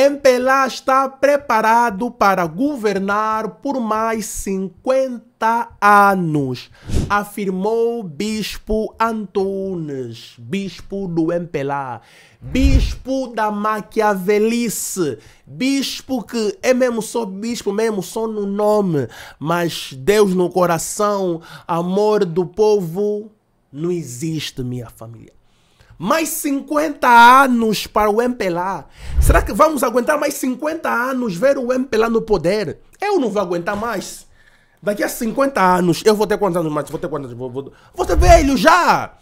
MPLA está preparado para governar por mais 50 anos, afirmou Bispo Antunes, Bispo do MPLA, Bispo da Maquiavelice, Bispo que é mesmo só bispo, mesmo só no nome, mas Deus no coração, amor do povo, não existe, minha família. Mais 50 anos para o MPLA. Será que vamos aguentar mais 50 anos ver o MPLA no poder? Eu não vou aguentar mais. Daqui a 50 anos, eu vou ter quantos anos mais? Vou ter quantos anos? Vou, vou, vou ter velho já!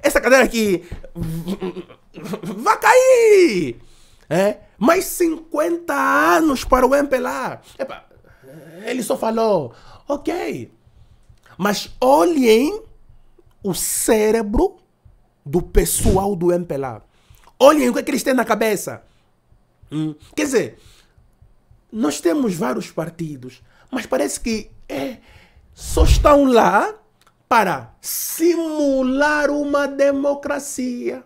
Essa cadeira aqui vai cair! É? Mais 50 anos para o MPLA. Epa, ele só falou, ok. Mas olhem o cérebro do pessoal do MPLA. Olhem o que, é que eles têm na cabeça. Hum. Quer dizer, nós temos vários partidos, mas parece que é, só estão lá para simular uma democracia.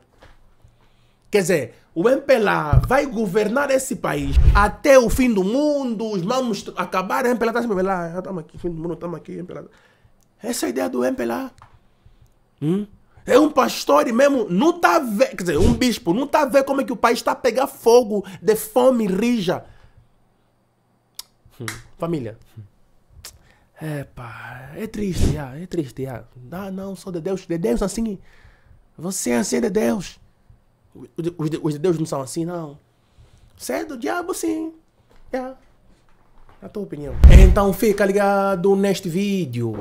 Quer dizer, o MPLA vai governar esse país até o fim do mundo, os maus acabar, MPLA está sempre lá, estamos ah, aqui, fim do mundo, estamos aqui, MPLA. Essa é a ideia do MPLA. Hum? É um pastor mesmo, não tá vendo, quer dizer, um bispo, não tá vendo como é que o país está a pegar fogo de fome rija. Hum, família. É, pá, é triste, ah, é triste, ah. Ah, não, sou de Deus, de Deus assim. Você é assim de Deus. Os de, os de Deus não são assim, não. Você é do diabo, sim. Yeah. É a tua opinião. Então fica ligado neste vídeo.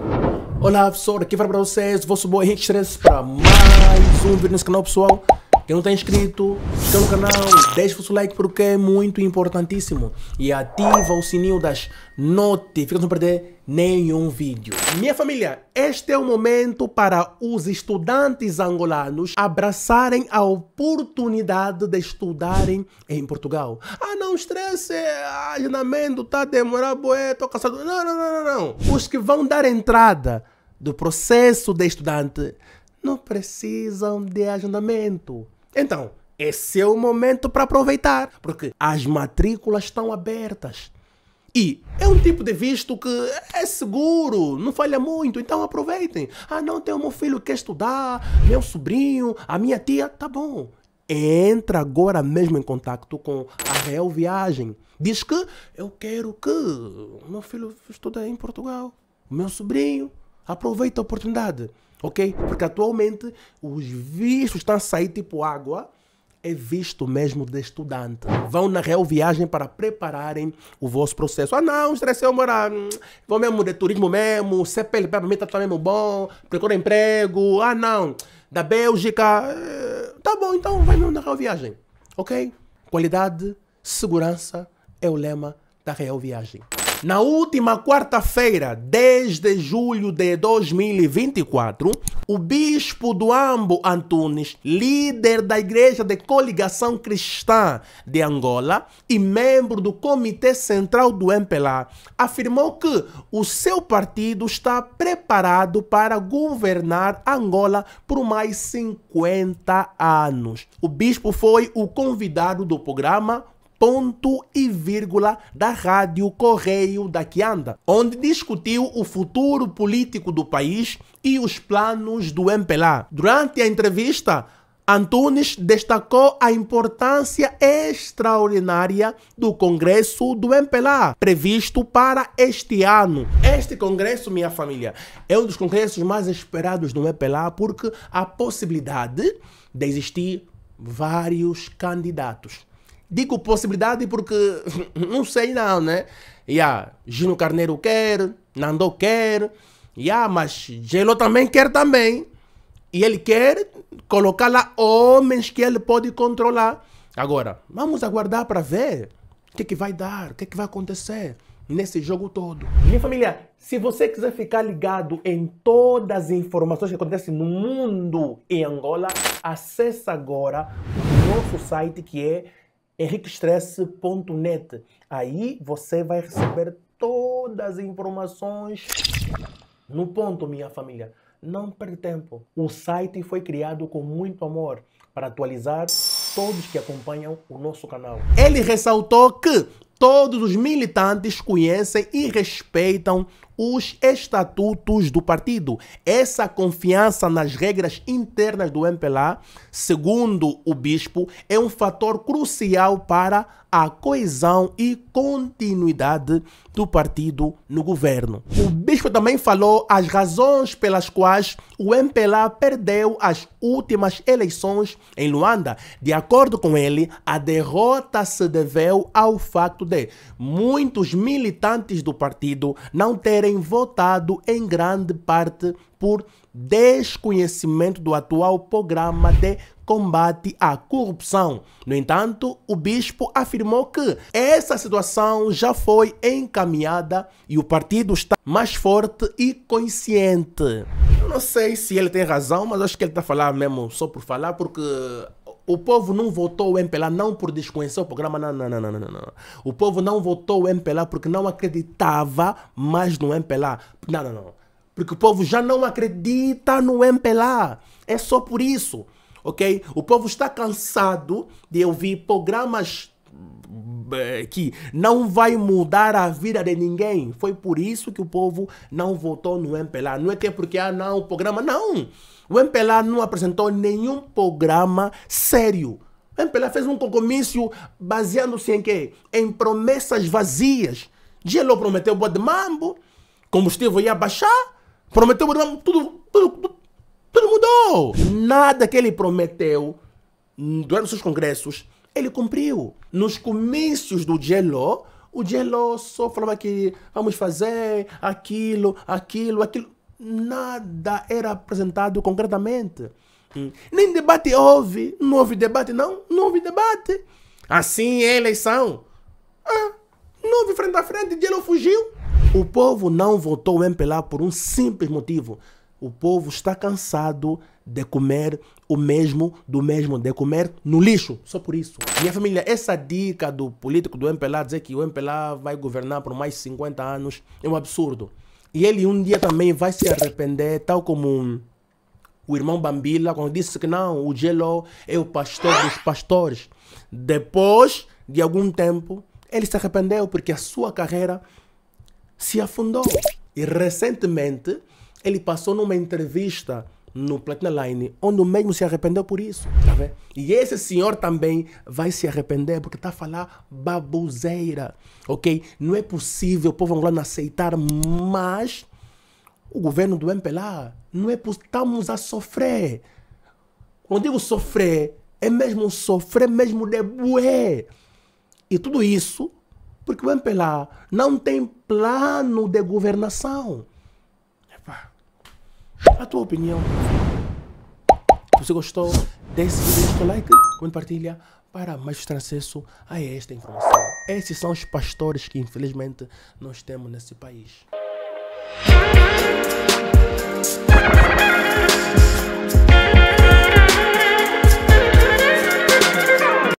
Olá pessoal, aqui para vocês, vosso boy Henrique para mais um vídeo nesse canal pessoal. Quem não está inscrito, está no é canal, deixa o seu like porque é muito importantíssimo. E ativa o sininho das notificações para não perder nenhum vídeo. Minha família, este é o momento para os estudantes angolanos abraçarem a oportunidade de estudarem em Portugal. Ah, não estresse, ah, agendamento tá demorando, boé, estou cansado. Não, não, não, não, não. Os que vão dar entrada do processo de estudante não precisam de agendamento. Então, esse é o momento para aproveitar, porque as matrículas estão abertas. E é um tipo de visto que é seguro, não falha muito, então aproveitem. Ah, não, tem o meu filho que quer estudar, meu sobrinho, a minha tia, tá bom. Entra agora mesmo em contato com a Real Viagem. Diz que eu quero que meu filho estude em Portugal, meu sobrinho. Aproveita a oportunidade. Ok? Porque atualmente os vistos estão a sair tipo água é visto mesmo de estudante. Vão na real viagem para prepararem o vosso processo. Ah, não, estressei, eu morar. Vou mesmo de turismo mesmo, CPL para mim está mesmo bom, procura emprego. Ah, não, da Bélgica. Eh, tá bom, então vai mesmo na real viagem. Ok? Qualidade, segurança é o lema da real viagem. Na última quarta-feira, 10 de julho de 2024, o bispo do Ambo Antunes, líder da Igreja de Coligação Cristã de Angola e membro do Comitê Central do MPLA, afirmou que o seu partido está preparado para governar Angola por mais 50 anos. O bispo foi o convidado do programa ponto e vírgula da Rádio Correio da Quianda, onde discutiu o futuro político do país e os planos do MPLA. Durante a entrevista, Antunes destacou a importância extraordinária do Congresso do MPLA, previsto para este ano. Este Congresso, minha família, é um dos congressos mais esperados do MPLA porque há possibilidade de existir vários candidatos. Digo possibilidade porque não sei não, né? Yeah, Gino Carneiro quer, Nando quer, yeah, mas Gelo também quer também. E ele quer colocar lá homens que ele pode controlar. Agora, vamos aguardar para ver o que, que vai dar, o que, que vai acontecer nesse jogo todo. Minha família, se você quiser ficar ligado em todas as informações que acontecem no mundo e Angola, acesse agora o nosso site que é henriquestresse.net. Aí você vai receber todas as informações no ponto, minha família. Não perde tempo. O site foi criado com muito amor para atualizar todos que acompanham o nosso canal. Ele ressaltou que todos os militantes conhecem e respeitam os estatutos do partido. Essa confiança nas regras internas do MPLA, segundo o bispo, é um fator crucial para a coesão e continuidade do partido no governo. O bispo também falou as razões pelas quais o MPLA perdeu as últimas eleições em Luanda. De acordo com ele, a derrota se deveu ao fato de muitos militantes do partido não terem têm votado em grande parte por desconhecimento do atual programa de combate à corrupção. No entanto, o bispo afirmou que essa situação já foi encaminhada e o partido está mais forte e consciente. Eu não sei se ele tem razão, mas acho que ele está a falar mesmo só por falar, porque o povo não votou o MPLA não por desconhecer o programa, não, não, não, não, não, O povo não votou o MPLA porque não acreditava mais no MPLA. Não, não, não. Porque o povo já não acredita no MPLA. É só por isso, ok? O povo está cansado de ouvir programas eh, que não vai mudar a vida de ninguém. Foi por isso que o povo não votou no MPLA. Não é que é porque há ah, não o programa, não. O MPLA não apresentou nenhum programa sério. O MPLA fez um comício baseando-se em quê? Em promessas vazias. Gelo prometeu boa de mambo, combustível ia baixar, prometeu boa de mambo, tudo, tudo, tudo, tudo mudou. Nada que ele prometeu durante os seus congressos ele cumpriu. Nos comícios do Jello, o Jello só falava que vamos fazer aquilo, aquilo, aquilo. Nada era apresentado concretamente. Hum. Nem debate houve. Não houve debate, não. Não houve debate. Assim é a eleição. Ah, não houve frente a frente, Jello fugiu. O povo não votou em Pelá por um simples motivo. O povo está cansado de comer o mesmo do mesmo, de comer no lixo, só por isso. Minha família, essa dica do político do MPLA dizer que o MPLA vai governar por mais 50 anos é um absurdo. E ele um dia também vai se arrepender, tal como o irmão Bambila, quando disse que não, o Gelo é o pastor dos pastores. Depois de algum tempo, ele se arrependeu porque a sua carreira se afundou. E recentemente, ele passou numa entrevista no Platina Line, onde o mesmo se arrependeu por isso. Tá vendo? E esse senhor também vai se arrepender porque está a falar baboseira, ok? Não é possível o povo angolano aceitar mais o governo do MPLA. Não é possível, estamos a sofrer. Quando digo sofrer, é mesmo sofrer, mesmo de bué. E tudo isso porque o MPLA não tem plano de governação a tua opinião. Se você gostou, desse vídeo, deixa o like, compartilha para mais ter acesso a esta informação. Esses são os pastores que infelizmente nós temos nesse país.